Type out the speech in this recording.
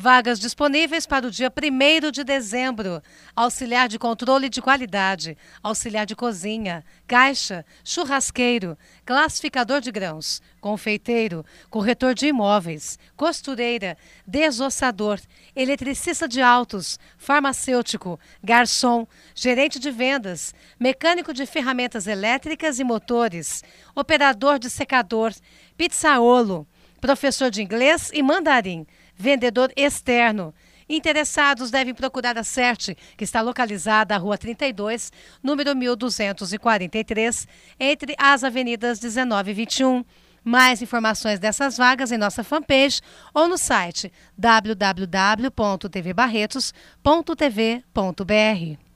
Vagas disponíveis para o dia 1 de dezembro. Auxiliar de controle de qualidade, auxiliar de cozinha, caixa, churrasqueiro, classificador de grãos, confeiteiro, corretor de imóveis, costureira, desossador, eletricista de autos, farmacêutico, garçom, gerente de vendas, mecânico de ferramentas elétricas e motores, operador de secador, pizzaolo, professor de inglês e mandarim vendedor externo. Interessados devem procurar a CERT, que está localizada à Rua 32, número 1243, entre as avenidas 19 e 21. Mais informações dessas vagas em nossa fanpage ou no site www.tvbarretos.tv.br.